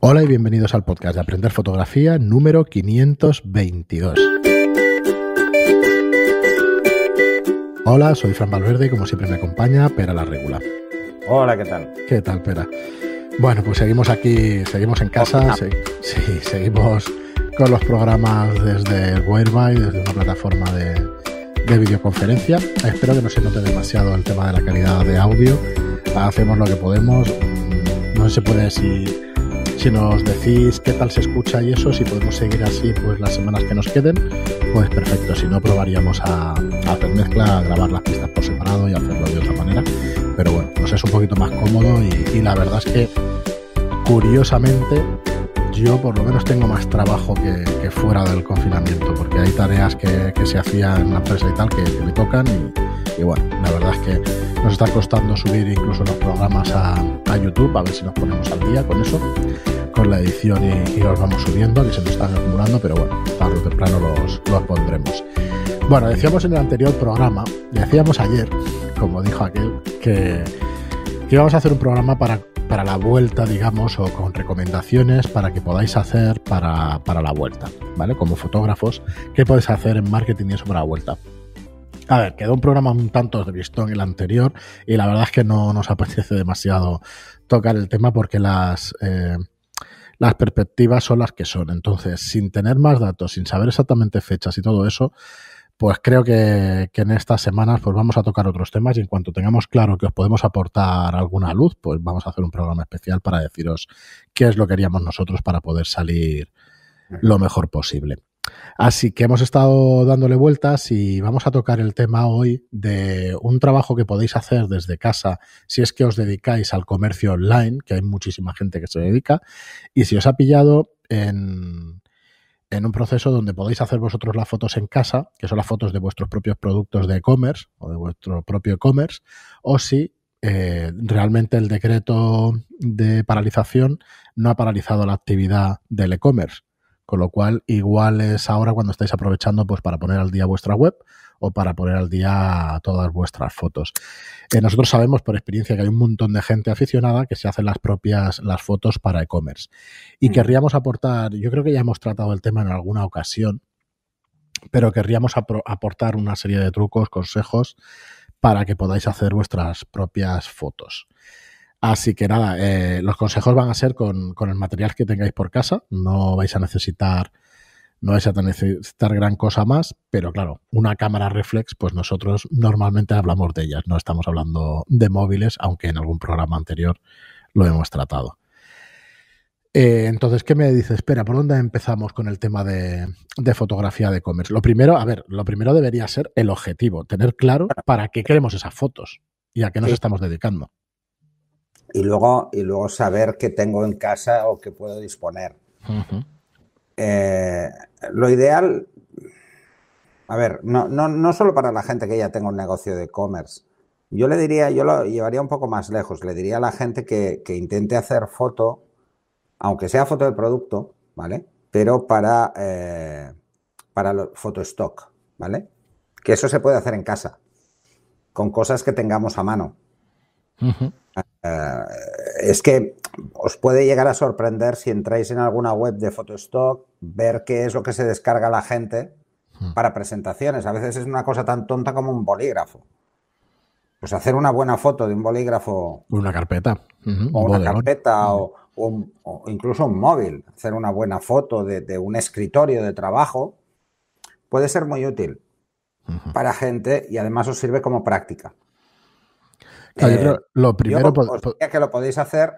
Hola y bienvenidos al podcast de Aprender Fotografía número 522. Hola, soy Fran Valverde y como siempre me acompaña Pera la Regula. Hola, ¿qué tal? ¿Qué tal, Pera? Bueno, pues seguimos aquí, seguimos en casa, sí, seguimos con los programas desde webby, desde una plataforma de, de videoconferencia. Espero que no se note demasiado el tema de la calidad de audio. Hacemos lo que podemos. Mm, no se puede si si nos decís qué tal se escucha y eso, si podemos seguir así pues las semanas que nos queden, pues perfecto. Si no, probaríamos a, hacer mezcla, a grabar las pistas por separado y hacerlo de otra manera. Pero bueno, pues es un poquito más cómodo y, la verdad es que curiosamente yo por lo menos tengo más trabajo que, fuera del confinamiento, porque hay tareas que, se hacían en la empresa y tal que, que me tocan y y bueno, la verdad es que nos está costando subir incluso los programas a, YouTube, a ver si nos ponemos al día con eso, con la edición y, los vamos subiendo, que se nos están acumulando, pero bueno, tarde o temprano los, pondremos. Bueno, decíamos en el anterior programa, decíamos ayer, como dijo aquel, que, que íbamos a hacer un programa para la vuelta, digamos, o con recomendaciones para que podáis hacer para, para, la vuelta, ¿vale? Como fotógrafos, ¿qué podéis hacer en marketing y eso para la vuelta? A ver, quedó un programa un tanto visto en el anterior y la verdad es que no nos apetece demasiado tocar el tema porque las, eh, las perspectivas son las que son. Entonces, sin tener más datos, sin saber exactamente fechas y todo eso, pues creo que, en estas semanas pues vamos a tocar otros temas y en cuanto tengamos claro que os podemos aportar alguna luz, pues vamos a hacer un programa especial para deciros qué es lo que haríamos nosotros para poder salir lo mejor posible. Así que hemos estado dándole vueltas y vamos a tocar el tema hoy de un trabajo que podéis hacer desde casa si es que os dedicáis al comercio online, que hay muchísima gente que se dedica, y si os ha pillado en, un proceso donde podéis hacer vosotros las fotos en casa, que son las fotos de vuestros propios productos de e-commerce o de vuestro propio e-commerce, o si eh, realmente el decreto de paralización no ha paralizado la actividad del e-commerce. Con lo cual, igual es ahora cuando estáis aprovechando pues, para poner al día vuestra web o para poner al día todas vuestras fotos. Eh, nosotros sabemos por experiencia que hay un montón de gente aficionada que se hace las propias las fotos para e-commerce. Y mm. querríamos aportar, yo creo que ya hemos tratado el tema en alguna ocasión, pero querríamos aportar una serie de trucos, consejos para que podáis hacer vuestras propias fotos. Así que nada, eh, los consejos van a ser con, el material que tengáis por casa. No vais a necesitar, no vais a necesitar gran cosa más, pero claro, una cámara reflex, pues nosotros normalmente hablamos de ellas, no estamos hablando de móviles, aunque en algún programa anterior lo hemos tratado. Eh, entonces, ¿qué me dices? Espera, ¿por dónde empezamos con el tema de, fotografía de comercio? Lo primero, a ver, lo primero debería ser el objetivo, tener claro para qué queremos esas fotos y a qué nos estamos dedicando y luego, y luego saber qué tengo en casa o qué puedo disponer. Eh, lo ideal, a ver, no, no, no, solo para la gente que ya tenga un negocio de e-commerce. Yo le diría, yo lo llevaría un poco más lejos, le diría a la gente que, que intente hacer foto, aunque sea foto del producto, ¿vale? Pero para, eh, para lo, foto stock, ¿vale? Que eso se puede hacer en casa, con cosas que tengamos a mano. Eh, es que os puede llegar a sorprender si entráis en alguna web de Photostock, ver qué es lo que se descarga la gente hmm. para presentaciones. A veces es una cosa tan tonta como un bolígrafo. Pues hacer una buena foto de un bolígrafo. Una carpeta. O una carpeta o, incluso un móvil. Hacer una buena foto de un escritorio de trabajo puede ser muy útil para gente y además os sirve como práctica. Eh, lo primero que lo podéis hacer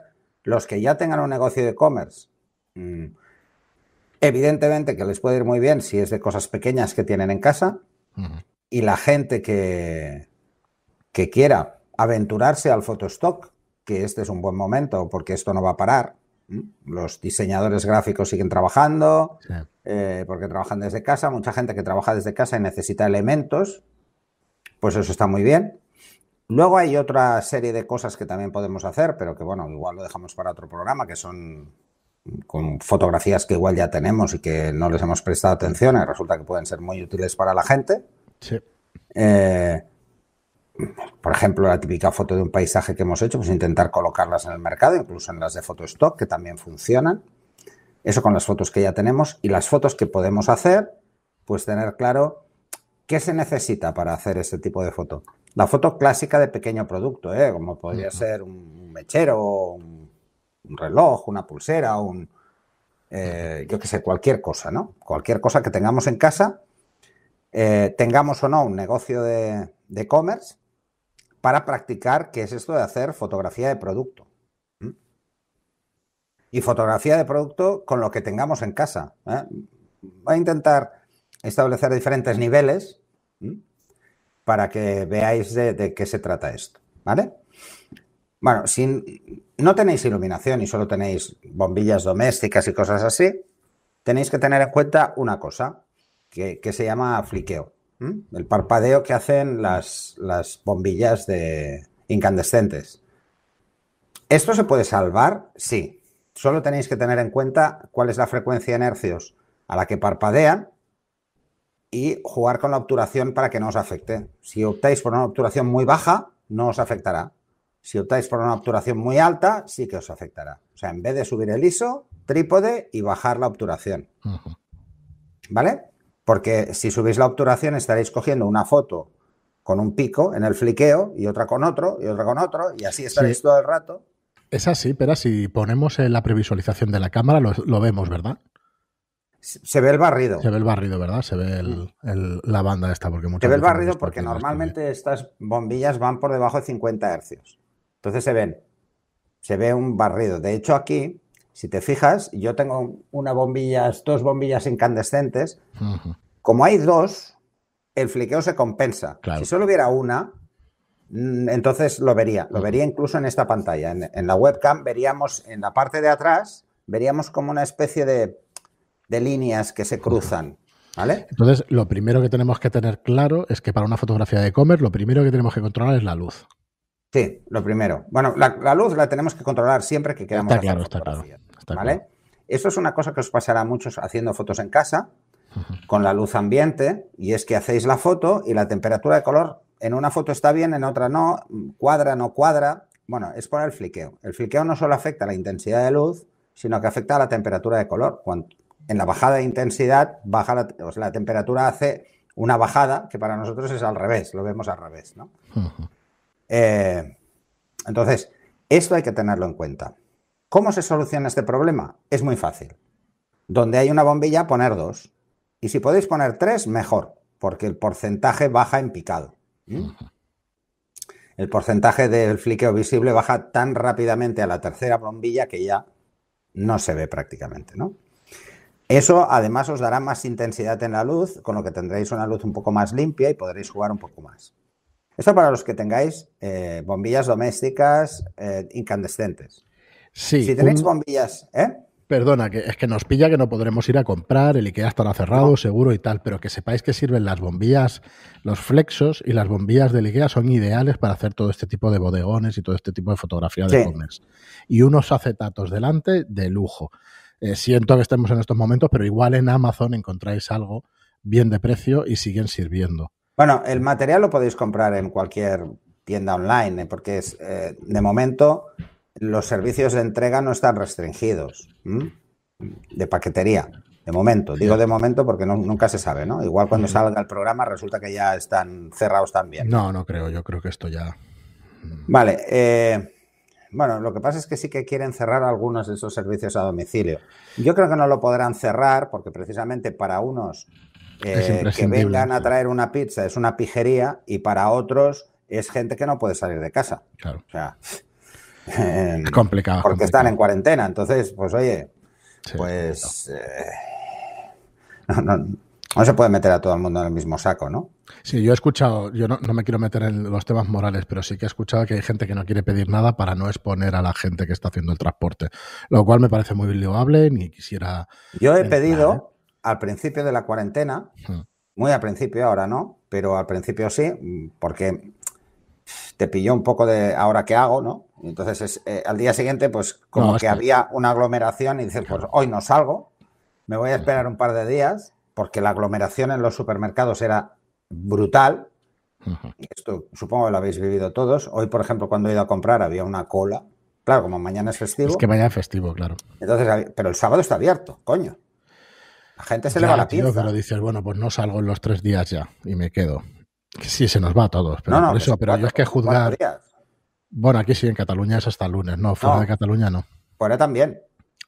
los que ya tengan un negocio de e-commerce. Mm. Evidentemente que les puede ir muy bien si es de cosas pequeñas que tienen en casa. Y la gente que, que quiera aventurarse al Photostock, que este es un buen momento porque esto no va a parar. Los diseñadores gráficos siguen trabajando, eh, porque trabajan desde casa, mucha gente que trabaja desde casa y necesita elementos, pues eso está muy bien. Luego hay otra serie de cosas que también podemos hacer, pero que bueno, igual lo dejamos para otro programa, que son con fotografías que igual ya tenemos y que no les hemos prestado atención y resulta que pueden ser muy útiles para la gente. Eh, por ejemplo, la típica foto de un paisaje que hemos hecho, pues intentar colocarlas en el mercado, incluso en las de Photostock, que también funcionan. Eso con las fotos que ya tenemos y las fotos que podemos hacer, pues tener claro qué se necesita para hacer ese tipo de foto. La foto clásica de pequeño producto, ¿eh? como podría ser un mechero, un, reloj, una pulsera, un, eh, yo qué sé, cualquier cosa, ¿no? Cualquier cosa que tengamos en casa, eh, tengamos o no un negocio de e-commerce, para practicar qué es esto de hacer fotografía de producto. Y fotografía de producto con lo que tengamos en casa. ¿eh? Voy a intentar establecer diferentes niveles para que veáis de, qué se trata esto, ¿vale? Bueno, si no tenéis iluminación y solo tenéis bombillas domésticas y cosas así, tenéis que tener en cuenta una cosa que, se llama fliqueo, el parpadeo que hacen las, bombillas de incandescentes. ¿Esto se puede salvar? Sí. Solo tenéis que tener en cuenta cuál es la frecuencia en hercios a la que parpadean y jugar con la obturación para que no os afecte. Si optáis por una obturación muy baja, no os afectará. Si optáis por una obturación muy alta, sí que os afectará. O sea, en vez de subir el ISO, trípode y bajar la obturación. ¿Vale? Porque si subís la obturación estaréis cogiendo una foto con un pico en el fliqueo y otra con otro y otra con otro y así estaréis todo el rato. Es así, pero si ponemos en la previsualización de la cámara lo vemos, ¿verdad? Se ve el barrido. Se ve el barrido, ¿verdad? Se ve la banda esta. Porque se ve el barrido porque normalmente estas bombillas van por debajo de 50 hercios. Entonces se ven. Se ve un barrido. De hecho, aquí, si te fijas, yo tengo una bombilla, dos bombillas incandescentes. Como hay dos, el fliqueo se compensa. Si solo hubiera una, mm, entonces lo vería. Lo vería incluso en esta pantalla. en la webcam veríamos en la parte de atrás, veríamos como una especie de de líneas que se cruzan. ¿Vale? Entonces, lo primero que tenemos que tener claro es que para una fotografía de e-commerce, lo primero que tenemos que controlar es la luz. Sí, lo primero. Bueno, la, luz la tenemos que controlar siempre que queramos. hacer fotografía, está claro. Está ¿vale? Claro. Eso es una cosa que os pasará a muchos haciendo fotos en casa con la luz ambiente y es que hacéis la foto y la temperatura de color en una foto está bien, en otra no, cuadra, no cuadra. Bueno, es por el fliqueo. El fliqueo no solo afecta a la intensidad de luz, sino que afecta a la temperatura de color en la bajada de intensidad, baja la, temperatura hace una bajada que para nosotros es al revés, lo vemos al revés. ¿no? Eh, entonces, esto hay que tenerlo en cuenta. ¿Cómo se soluciona este problema? Es muy fácil. Donde hay una bombilla, poner dos. Y si podéis poner tres, mejor, porque el porcentaje baja en picado. El porcentaje del fliqueo visible baja tan rápidamente a la tercera bombilla que ya no se ve prácticamente, ¿no? Eso además os dará más intensidad en la luz, con lo que tendréis una luz un poco más limpia y podréis jugar un poco más. Esto para los que tengáis eh, bombillas domésticas eh, incandescentes. Si tenéis bombillas, ¿eh? Perdona, que es que nos pilla que no podremos ir a comprar, el IKEA estará cerrado, seguro y tal, pero que sepáis que sirven las bombillas, los flexos y las bombillas del IKEA son ideales para hacer todo este tipo de bodegones y todo este tipo de fotografía de sí. Y unos acetatos delante de lujo. Eh, siento que estemos en estos momentos, pero igual en Amazon encontráis algo bien de precio y siguen sirviendo. Bueno, el material lo podéis comprar en cualquier tienda online, eh, porque es, eh, de momento los servicios de entrega no están restringidos de paquetería. De momento, digo de momento porque nunca se sabe, ¿no? Igual cuando mm. salga el programa resulta que ya están cerrados también. No, no creo, yo creo que esto ya. Mm. Vale, eh, bueno, lo que pasa es que sí que quieren cerrar algunos de esos servicios a domicilio. Yo creo que no lo podrán cerrar porque precisamente para unos eh, que vengan a traer una pizza es una pijería y para otros es gente que no puede salir de casa. Claro. O sea, complicado. Porque están en cuarentena. Entonces, pues oye, pues eh, no se puede meter a todo el mundo en el mismo saco, ¿no? Sí, yo he escuchado, yo no, me quiero meter en los temas morales, pero sí que he escuchado que hay gente que no quiere pedir nada para no exponer a la gente que está haciendo el transporte, lo cual me parece muy loable, ni quisiera... Yo he pedido ¿eh? al principio de la cuarentena, muy al principio ahora no, pero al principio sí, porque te pilló un poco de ahora qué hago, ¿no? Entonces eh, al día siguiente pues como que, había una aglomeración y dices, pues hoy no salgo, me voy a esperar un par de días, porque la aglomeración en los supermercados era brutal. Esto supongo que lo habéis vivido todos. Hoy, por ejemplo, cuando he ido a comprar había una cola. Claro, como mañana es festivo. Es que mañana es festivo, claro. pero el sábado está abierto, coño. La gente se le va la tío, Pero dices, bueno, pues no salgo en los tres días ya y me quedo. Que sí, se nos va a todos. Pero no, pero es que juzgar. Bueno, aquí sí, en Cataluña es hasta el lunes, ¿no? Fuera de Cataluña no. Fuera también.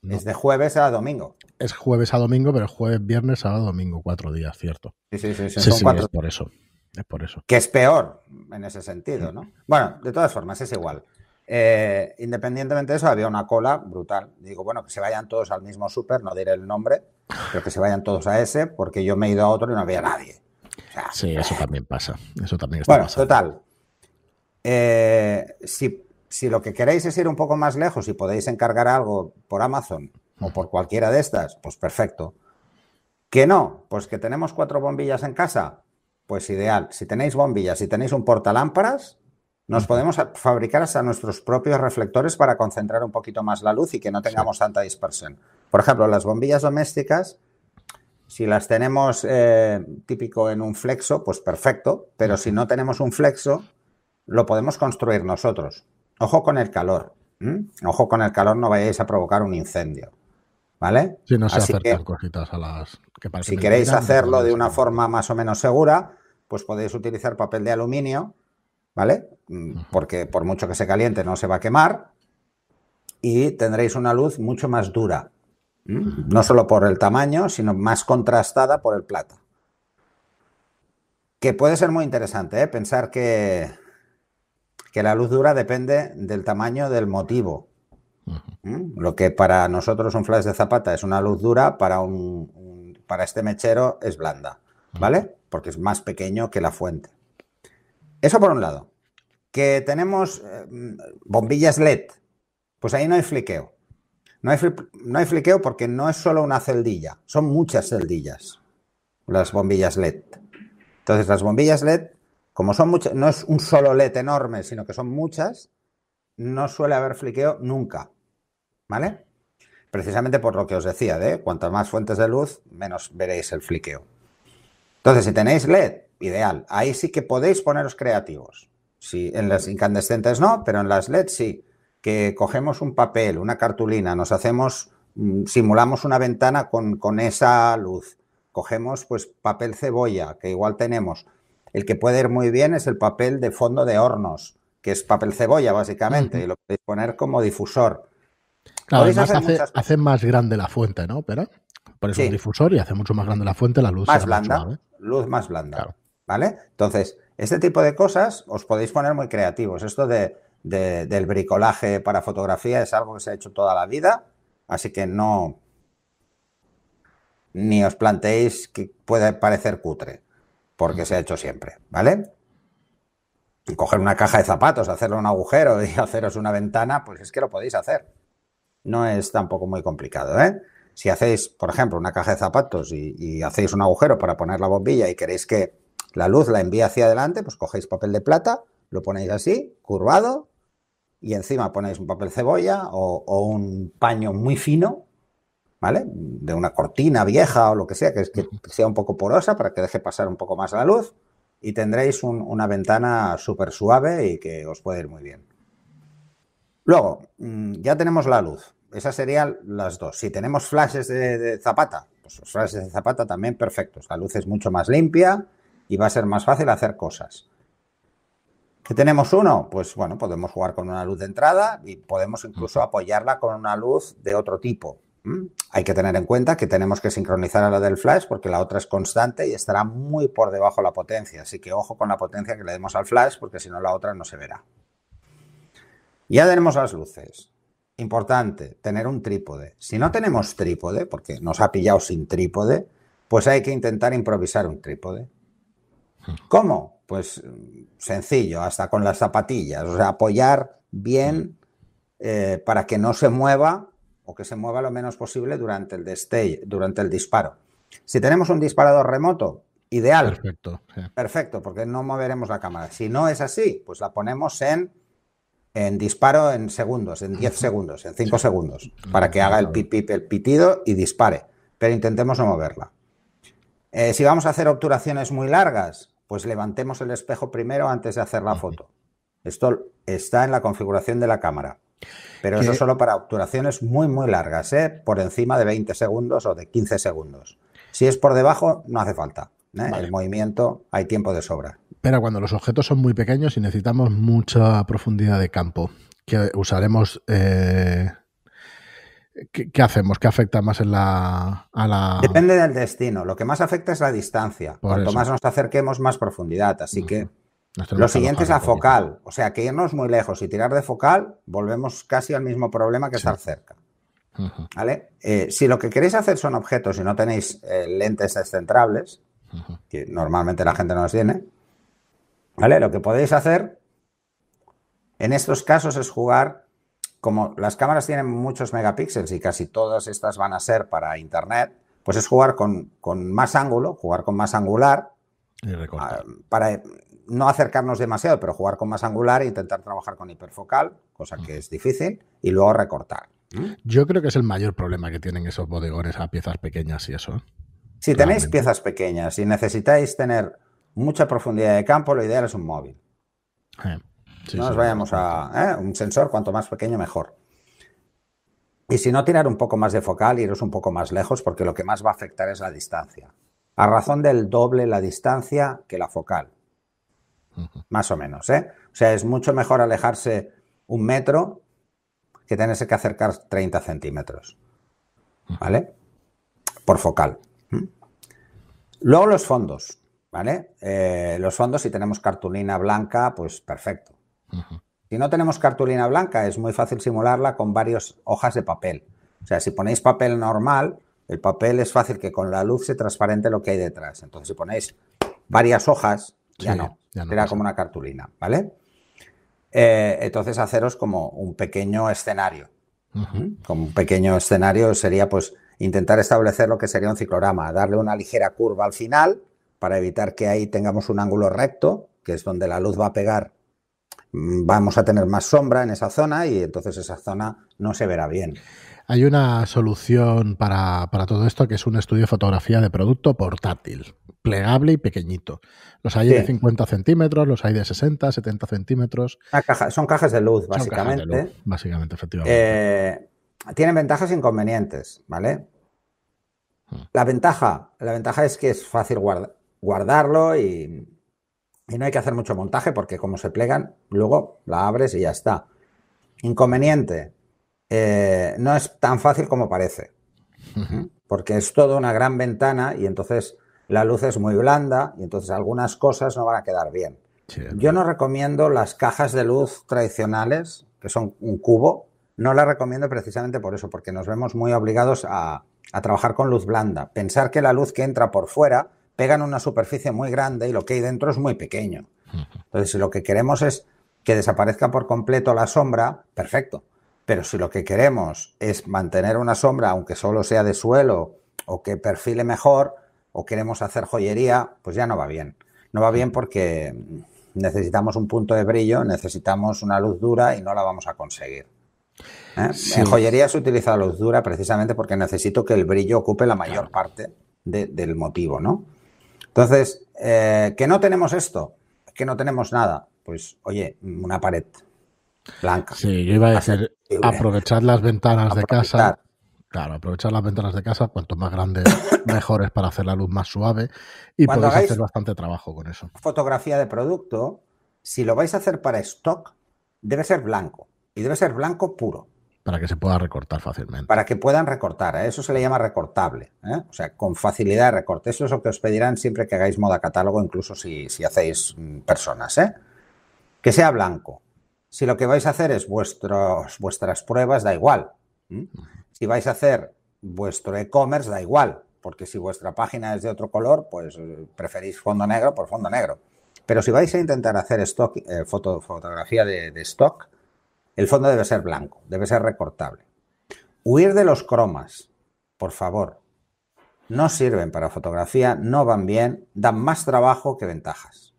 Es de jueves a domingo. Es jueves a domingo, pero jueves, viernes, sábado, domingo, cuatro días, cierto. Sí, sí, sí, Es por eso. Es por eso. Que es peor en ese sentido, mm. ¿no? Bueno, de todas formas, es igual. Eh, independientemente de eso, había una cola brutal. Digo, bueno, que se vayan todos al mismo súper, no diré el nombre, pero que se vayan todos a ese, porque yo me he ido a otro y no había nadie. sí, eso también pasa. Eso también está bueno, Total. Eh, si si lo que queréis es ir un poco más lejos y podéis encargar algo por Amazon o por cualquiera de estas, pues perfecto. Que no, pues que tenemos cuatro bombillas en casa, pues ideal. Si tenéis bombillas, si tenéis un portalámparas, nos podemos fabricar hasta nuestros propios reflectores para concentrar un poquito más la luz y que no tengamos tanta dispersión. Por ejemplo, las bombillas domésticas, si las tenemos eh, típico en un flexo, pues perfecto, pero si no tenemos un flexo, lo podemos construir nosotros. Ojo con el calor. Ojo con el calor, no vayáis a provocar un incendio. ¿Vale? Si no se a las Si queréis hacerlo de una forma más o menos segura, pues podéis utilizar papel de aluminio, ¿vale? Mm, porque por mucho que se caliente no se va a quemar y tendréis una luz mucho más dura. No solo por el tamaño, sino más contrastada por el plata. Que puede ser muy interesante, ¿eh? Pensar que que la luz dura depende del tamaño del motivo. ¿Mm? Lo que para nosotros un flash de zapata es una luz dura, para, para este mechero es blanda, ¿vale? Porque es más pequeño que la fuente. Eso por un lado. Que tenemos eh, bombillas LED, pues ahí no hay fliqueo. No hay, no hay fliqueo porque no es solo una celdilla, son muchas celdillas, las bombillas LED. Entonces las bombillas LED como son muchas, no es un solo LED enorme, sino que son muchas, no suele haber fliqueo nunca. ¿Vale? Precisamente por lo que os decía de cuantas más fuentes de luz, menos veréis el fliqueo. Entonces, si tenéis LED, ideal. Ahí sí que podéis poneros creativos. Si en las incandescentes no, pero en las LED sí. Que cogemos un papel, una cartulina, nos hacemos, mm, simulamos una ventana con, con esa luz. Cogemos pues papel cebolla, que igual tenemos el que puede ir muy bien es el papel de fondo de hornos, que es papel cebolla básicamente, y lo podéis poner como difusor. Claro, además hace, más grande la fuente, ¿no? Pero pones un difusor y hace mucho más grande la fuente, la luz más blanda, más ¿eh? luz más blanda, ¿vale? Entonces, este tipo de cosas os podéis poner muy creativos. Esto de, del bricolaje para fotografía es algo que se ha hecho toda la vida, así que no ni os planteéis que puede parecer cutre porque se ha hecho siempre, ¿vale? Coger una caja de zapatos, hacerle un agujero y haceros una ventana, pues es que lo podéis hacer. No es tampoco muy complicado, ¿eh? Si hacéis, por ejemplo, una caja de zapatos y, hacéis un agujero para poner la bombilla y queréis que la luz la envíe hacia adelante, pues cogéis papel de plata, lo ponéis así, curvado, y encima ponéis un papel cebolla o un paño muy fino ¿vale? De una cortina vieja o lo que sea, que, sea un poco porosa para que deje pasar un poco más la luz y tendréis una ventana súper suave y que os puede ir muy bien. Luego, mm, ya tenemos la luz. Esas serían las dos. Si tenemos flashes de, zapata, pues flashes de zapata también perfectos. La luz es mucho más limpia y va a ser más fácil hacer cosas. ¿Qué tenemos uno? Pues bueno, podemos jugar con una luz de entrada y podemos incluso apoyarla con una luz de otro tipo. Mm, hay que tener en cuenta que tenemos que sincronizar a la del flash porque la otra es constante y estará muy por debajo la potencia. Así que ojo con la potencia que le demos al flash porque si no la otra no se verá. Ya tenemos las luces. Importante, tener un trípode. Si no tenemos trípode, porque nos ha pillado sin trípode, pues hay que intentar improvisar un trípode. Hmm. ¿Cómo? Pues mm, sencillo, hasta con las zapatillas. O sea, apoyar bien hmm. eh, para que no se mueva que se mueva lo menos posible durante el durante el disparo. Si tenemos un disparador remoto, ideal. Perfecto. porque no moveremos la cámara. Si no es así, pues la ponemos en, en disparo en segundos, en 10 segundos, en 5 segundos, para que haga el el pitido y dispare. Pero intentemos no moverla. Eh, si vamos a hacer obturaciones muy largas, pues levantemos el espejo primero antes de hacer la foto. Esto está en la configuración de la cámara. Pero eso solo para obturaciones muy, muy largas, ¿eh? por encima de 20 segundos o de 15 segundos. Si es por debajo, no hace falta. ¿eh? El movimiento hay tiempo de sobra. Pero cuando los objetos son muy pequeños y necesitamos mucha profundidad de campo, que usaremos... Eh, ¿Qué, hacemos? ¿Qué afecta más en la, a la...? Depende del destino. Lo que más afecta es la distancia. Cuanto más nos acerquemos, más profundidad. Así que lo siguiente es a focal, o sea que irnos muy lejos y tirar de focal, volvemos casi al mismo problema que estar cerca. ¿Vale? Eh, si lo que queréis hacer son objetos y no tenéis eh, lentes descentrables, que normalmente la gente no los tiene, ¿vale? Lo que podéis hacer en estos casos es jugar, como las cámaras tienen muchos megapíxeles y casi todas estas van a ser para internet, pues es jugar con, más ángulo, jugar con más angular. Y recortar. Ah, para no acercarnos demasiado, pero jugar con más angular e intentar trabajar con hiperfocal, cosa que mm. es difícil, y luego recortar. Yo creo que es el mayor problema que tienen esos bodegones a piezas pequeñas y eso. Si tenéis piezas pequeñas y necesitáis tener mucha profundidad de campo, lo ideal es un móvil. no nos vayamos a ¿eh? un sensor, cuanto más pequeño mejor. Y si no, tirar un poco más de focal, iros un poco más lejos, porque lo que más va a afectar es la distancia. A razón del doble la distancia que la focal. Más o menos, ¿eh? O sea, es mucho mejor alejarse un metro que tenerse que acercar 30 centímetros. ¿Vale? Por focal. Luego los fondos, ¿vale? Eh, los fondos, si tenemos cartulina blanca, pues perfecto. Si no tenemos cartulina blanca, es muy fácil simularla con varias hojas de papel. O sea, si ponéis papel normal, el papel es fácil que con la luz se transparente lo que hay detrás. Entonces, si ponéis varias hojas ya, no. Era como una cartulina, ¿vale? Eh, entonces haceros como un pequeño escenario. ¿Mm? Como un pequeño escenario sería pues intentar establecer lo que sería un ciclorama, darle una ligera curva al final para evitar que ahí tengamos un ángulo recto, que es donde la luz va a pegar, mm, vamos a tener más sombra en esa zona y entonces esa zona no se verá bien. Hay una solución para, para todo esto que es un estudio de fotografía de producto portátil plegable y pequeñito. Los hay de 50 centímetros, los hay de 60, 70 centímetros. Ah, son cajas de luz, básicamente. básicamente, efectivamente. Eh, tienen ventajas e inconvenientes, ¿vale? Hmm. La ventaja, la ventaja es que es fácil guardarlo y, no hay que hacer mucho montaje porque como se plegan, luego la abres y ya está. Inconveniente, eh, no es tan fácil como parece. Porque es toda una gran ventana y entonces la luz es muy blanda y entonces algunas cosas no van a quedar bien. Yo no recomiendo las cajas de luz tradicionales, que son un cubo, no las recomiendo precisamente por eso, porque nos vemos muy obligados a, a trabajar con luz blanda. Pensar que la luz que entra por fuera pega en una superficie muy grande y lo que hay dentro es muy pequeño. Entonces, si lo que queremos es que desaparezca por completo la sombra, perfecto. Pero si lo que queremos es mantener una sombra, aunque solo sea de suelo o que perfile mejor, o queremos hacer joyería, pues ya no va bien. No va bien porque necesitamos un punto de brillo, necesitamos una luz dura y no la vamos a conseguir. ¿eh? En joyería se utiliza la luz dura precisamente porque necesito que el brillo ocupe la mayor parte del motivo, ¿no? Entonces, eh, que no tenemos esto, que no tenemos nada, pues oye, una pared blanca. Sí, yo iba a decir, eh, aprovechar las ventanas de casa Claro, aprovechar las ventanas de casa, cuanto más grandes, mejores para hacer la luz más suave y podéis hacer bastante trabajo con eso. Fotografía de producto, si lo vais a hacer para stock, debe ser blanco y debe ser blanco puro. Para que se pueda recortar fácilmente. Para que puedan recortar, a ¿eh? eso se le llama recortable. ¿eh? O sea, con facilidad de recorte. Eso es lo que os pedirán siempre que hagáis moda catálogo, incluso si, hacéis mm, personas. ¿eh? Que sea blanco. Si lo que vais a hacer es vuestros, vuestras pruebas, da igual. Si vais a hacer vuestro e-commerce, da igual, porque si vuestra página es de otro color, pues eh, preferís fondo negro por fondo negro. Pero si vais a intentar hacer stock, eh, foto, fotografía de, stock, el fondo debe ser blanco, debe ser recortable. Huir de los cromas, por favor. No sirven para fotografía, no van bien, dan más trabajo que ventajas.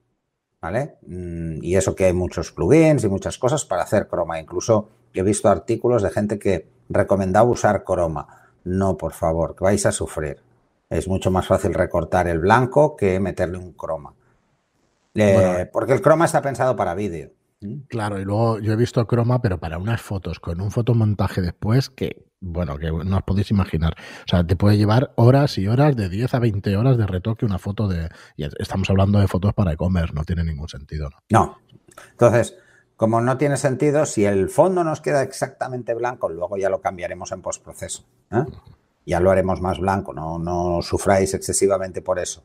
¿Vale? Mm, y eso que hay muchos plugins y muchas cosas para hacer croma. Incluso he visto artículos de gente que recomendado usar croma. No, por favor, que vais a sufrir. Es mucho más fácil recortar el blanco que meterle un croma. Eh, eh. porque el croma está pensado para vídeo. ¿Mm? Claro, y luego yo he visto croma, pero para unas fotos, con un fotomontaje después que, bueno, que no os podéis imaginar. O sea, te puede llevar horas y horas, de 10 a 20 horas de retoque una foto de... estamos hablando de fotos para e-commerce, no tiene ningún sentido. ¿no? no. Entonces, como no tiene sentido, si el fondo nos queda exactamente blanco, luego ya lo cambiaremos en postproceso. ¿eh? Ya lo haremos más blanco, no, sufráis excesivamente por eso.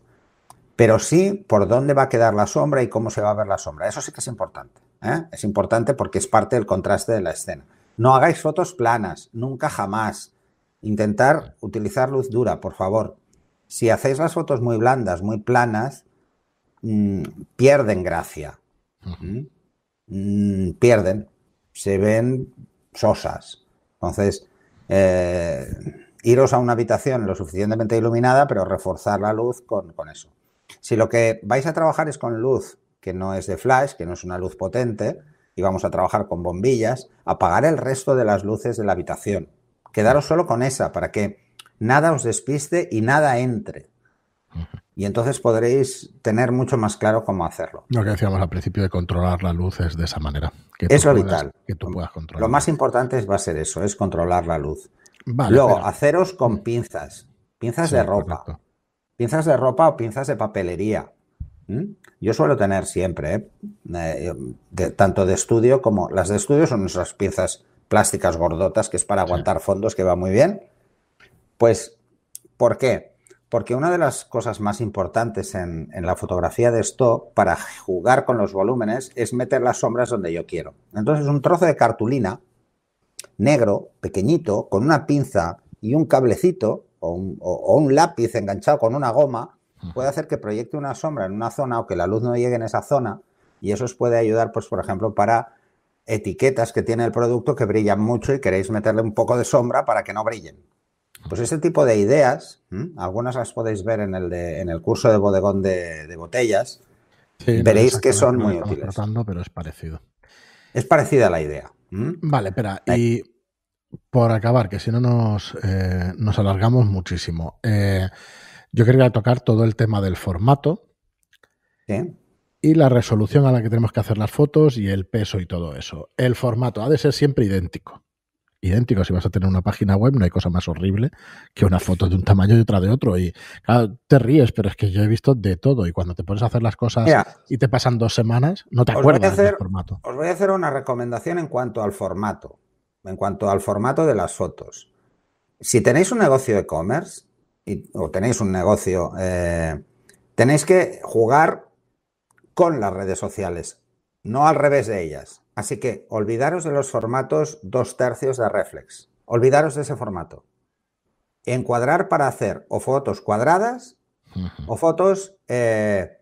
Pero sí por dónde va a quedar la sombra y cómo se va a ver la sombra. Eso sí que es importante. ¿eh? Es importante porque es parte del contraste de la escena. No hagáis fotos planas, nunca jamás. Intentar utilizar luz dura, por favor. Si hacéis las fotos muy blandas, muy planas, mm, pierden gracia. Mm, pierden, se ven sosas. Entonces, eh, iros a una habitación lo suficientemente iluminada, pero reforzar la luz con, eso. Si lo que vais a trabajar es con luz que no es de flash, que no es una luz potente, y vamos a trabajar con bombillas, apagar el resto de las luces de la habitación. Quedaros solo con esa para que nada os despiste y nada entre y entonces podréis tener mucho más claro cómo hacerlo. Lo que decíamos al principio de controlar la luz es de esa manera. Que es lo vital. Que tú puedas controlar. Lo más importante va a ser eso, es controlar la luz. Luego, haceros con pinzas, pinzas de ropa, pinzas de ropa o pinzas de papelería. Yo suelo tener siempre, eh, tanto de estudio como las de estudio son nuestras pinzas plásticas gordotas, que es para aguantar fondos, que va muy bien. Pues, ¿por qué? Porque una de las cosas más importantes en, la fotografía de esto para jugar con los volúmenes es meter las sombras donde yo quiero. Entonces un trozo de cartulina negro, pequeñito, con una pinza y un cablecito o un, o un lápiz enganchado con una goma, puede hacer que proyecte una sombra en una zona o que la luz no llegue en esa zona y eso os puede ayudar, pues por ejemplo, para etiquetas que tiene el producto que brillan mucho y queréis meterle un poco de sombra para que no brillen. Pues este tipo de ideas, algunas las podéis ver en el, en el curso de bodegón de, botellas, veréis que son muy útiles. pero es parecido. Es parecida la idea. Vale, espera, y por acabar, que si no nos, eh, alargamos muchísimo. Eh, yo quería tocar todo el tema del formato y la resolución a la que tenemos que hacer las fotos y el peso y todo eso. El formato ha de ser siempre idéntico idéntico. Si vas a tener una página web, no hay cosa más horrible que una foto de un tamaño y otra de otro. Y te ríes, pero es que yo he visto de todo. Y cuando te pones a hacer las cosas y te pasan dos semanas, no te acuerdas hacer, del formato. Os voy a hacer una recomendación en cuanto al formato, en cuanto al formato de las fotos. Si tenéis un negocio e-commerce o tenéis un negocio, eh, tenéis que jugar con las redes sociales, no al revés de ellas. Así que olvidaros de los formatos dos tercios de reflex. Olvidaros de ese formato. Encuadrar para hacer o fotos cuadradas o fotos. Eh,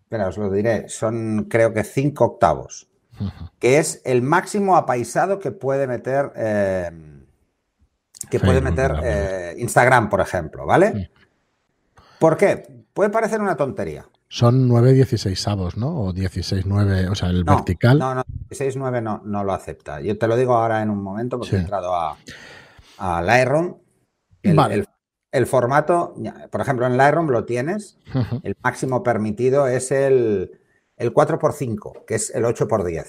espera, os lo diré. Son creo que cinco octavos. Que es el máximo apaisado que puede meter. Eh, que puede meter eh, Instagram, por ejemplo, ¿vale? ¿Por qué? Puede parecer una tontería son 9 16 avos, ¿no? O 16 9, o sea, el vertical. No, no, 16 9 no, no lo acepta. Yo te lo digo ahora en un momento porque he entrado a, a Lightroom. El, vale. el, formato, por ejemplo, en Lightroom lo tienes, el máximo permitido es el, el 4x5, que es el 8x10.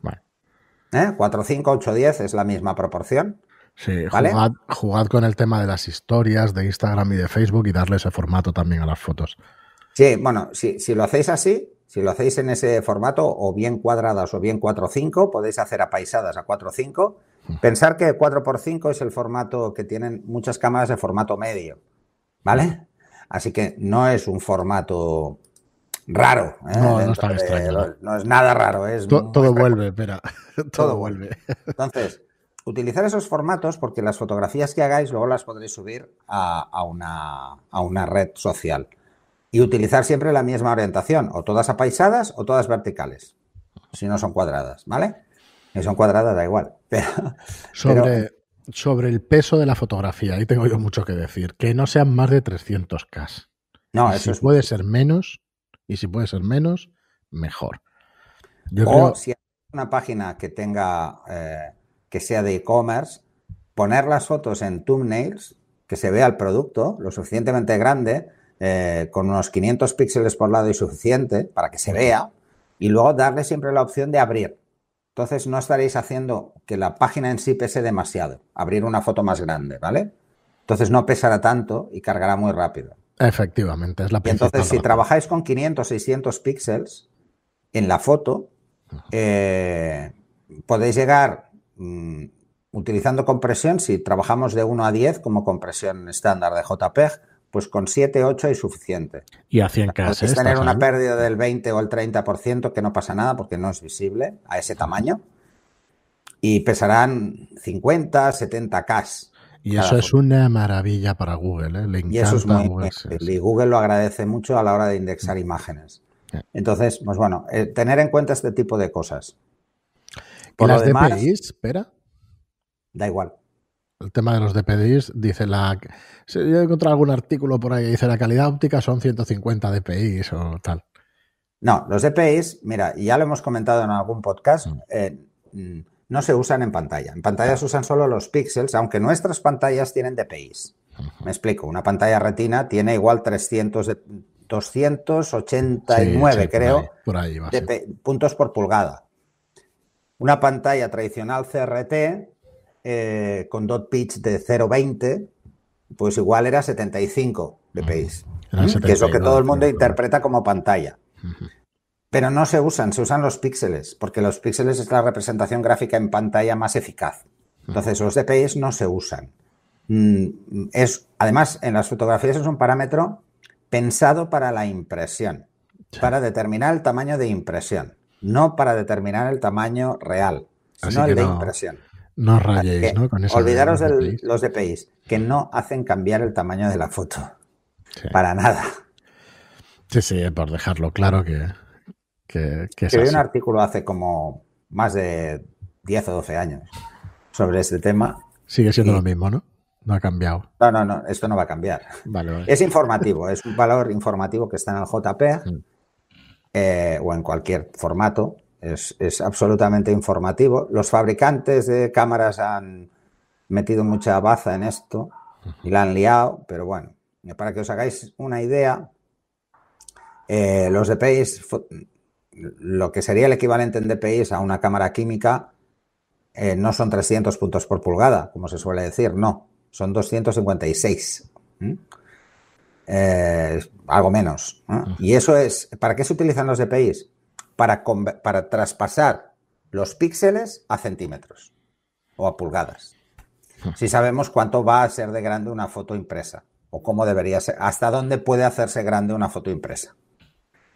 Vale. ¿Eh? 4, 5, 8, 10 es la misma proporción. Sí, ¿Vale? jugad, jugad con el tema de las historias de Instagram y de Facebook y darle ese formato también a las fotos. Sí, bueno, si, lo hacéis así, si lo hacéis en ese formato, o bien cuadradas o bien 4-5, podéis hacer apaisadas a 4-5. Hmm. Pensar que 4x5 es el formato que tienen muchas cámaras de formato medio, ¿vale? Así que no es un formato raro. ¿eh? ¿eh? No, es nada raro. Es todo, vuelve, espera. Todo, vuelve. Entonces, utilizar esos formatos porque las fotografías que hagáis luego las podréis subir a, una, a una red social. Y utilizar siempre la misma orientación, o todas apaisadas o todas verticales, si no son cuadradas, ¿vale? Si son cuadradas da igual. sobre, sobre el peso de la fotografía, ahí tengo yo mucho que decir, que no sean más de 300K. No, eso puede ser menos, y si puede ser menos, mejor. Yo o si hay una página que tenga, eh, que sea de e-commerce, poner las fotos en thumbnails, que se vea el producto lo suficientemente grande eh, con unos 500 píxeles por lado y suficiente para que se vea y luego darle siempre la opción de abrir. Entonces no estaréis haciendo que la página en sí pese demasiado, abrir una foto más grande, ¿vale? Entonces no pesará tanto y cargará muy rápido. Efectivamente, es la Entonces, si trabajáis con 500, 600 píxeles en la foto, eh, podéis llegar mm, utilizando compresión, si trabajamos de 1 a 10 como compresión estándar de JPEG, pues con 7, 8 es suficiente. Y a 100 tener una pérdida del 20 o el 30%, que no pasa nada porque no es visible a ese tamaño. Y pesarán 50, 70 K. Y eso es una maravilla para Google. ¿eh? y eso es muy Google. Y Google lo agradece mucho a la hora de indexar mm. imágenes. Entonces, pues bueno, eh, tener en cuenta este tipo de cosas. Por ¿Y las demás, espera? Da igual. El tema de los DPIs, dice la. Yo he encontrado algún artículo por ahí dice la calidad óptica son 150 DPIs o tal. No, los DPIs, mira, ya lo hemos comentado en algún podcast, mm. Eh, mm, no se usan en pantalla. En pantalla se usan solo los píxeles, aunque nuestras pantallas tienen DPIs. Me explico, una pantalla retina tiene igual 300 289, creo, por ahí, puntos por pulgada. Una pantalla tradicional CRT eh, con dot pitch de 0,20, pues igual era 75 dpi, ¿eh? que es lo que todo el mundo interpreta como pantalla. Pero no se usan, se usan los píxeles, porque los píxeles es la representación gráfica en pantalla más eficaz. Entonces, los DPIs no se usan. Mm, es, además, en las fotografías es un parámetro pensado para la impresión, para determinar el tamaño de impresión, no para determinar el tamaño real, sino el de impresión. No rayéis, ¿no? Olvidaros de los DPIs, que no hacen cambiar el tamaño de la foto. Para nada. Sí, sí, por dejarlo claro que. que, un artículo hace como más de 10 o 12 años sobre este tema. Sigue siendo lo mismo, ¿no? No ha cambiado. No, no, no, esto no va a cambiar. Es informativo, es un valor informativo que está en el JP e, mm. eh, o en cualquier formato es, absolutamente informativo. Los fabricantes de cámaras han metido mucha baza en esto y la han liado, pero bueno, para que os hagáis una idea, eh, los DPIs, lo que sería el equivalente en DPIs a una cámara química, eh, no son 300 puntos por pulgada, como se suele decir, no, son 256. Eh, algo menos. Y eso es, ¿para qué se utilizan los DPIs? para, traspasar los píxeles a centímetros o a pulgadas. Hmm. Si sabemos cuánto va a ser de grande una foto impresa o cómo debería ser, hasta dónde puede hacerse grande una foto impresa.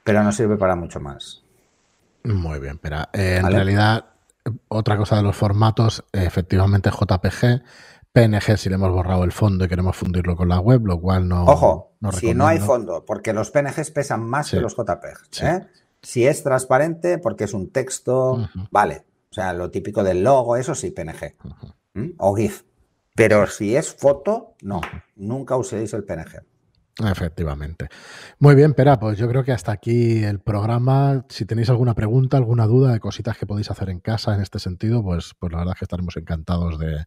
Pero no sirve para mucho más. Muy bien, pero eh, en realidad otra cosa de los formatos, efectivamente JPG, PNG si le hemos borrado el fondo y queremos fundirlo con la web, lo cual no... Ojo, no si no hay fondo, porque los PNGs pesan más que los JPG. ¿eh? Si es transparente, porque es un texto, vale. O sea, lo típico del logo, eso sí, PNG. ¿Mm? O GIF. Pero si es foto, no. Nunca uséis el PNG. Efectivamente. Muy bien, Pera, pues yo creo que hasta aquí el programa. Si tenéis alguna pregunta, alguna duda de cositas que podéis hacer en casa en este sentido, pues, pues la verdad es que estaremos encantados de,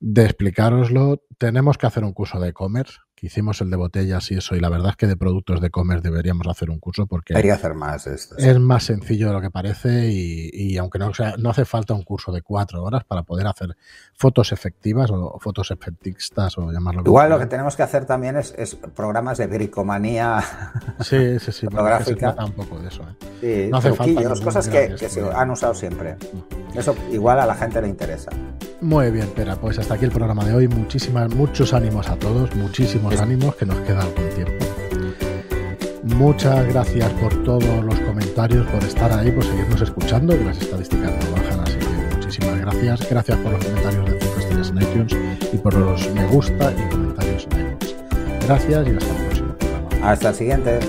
de explicaroslo. Tenemos que hacer un curso de e-commerce hicimos el de botellas y eso, y la verdad es que de productos de comer deberíamos hacer un curso porque hacer más es más sencillo de lo que parece y, aunque no, sea, no hace falta un curso de cuatro horas para poder hacer fotos efectivas o fotos efectistas o llamarlo. Igual lo que tenemos que hacer también es, es programas de bricomanía. Sí, sí, sí. fotográfica. un de eso. ¿eh? no hace falta cosas que, se han usado siempre. Mm. Eso igual a la gente le interesa. Muy bien, Pera, pues hasta aquí el programa de hoy. Muchísimas, muchos ánimos a todos, muchísimos ánimos que nos queda algún tiempo. Muchas gracias por todos los comentarios, por estar ahí, por seguirnos escuchando, que las estadísticas no bajan, así que muchísimas gracias. Gracias por los comentarios de Fitness estrellas en iTunes y por los me gusta y comentarios en Gracias y hasta el próximo programa. Hasta el siguiente.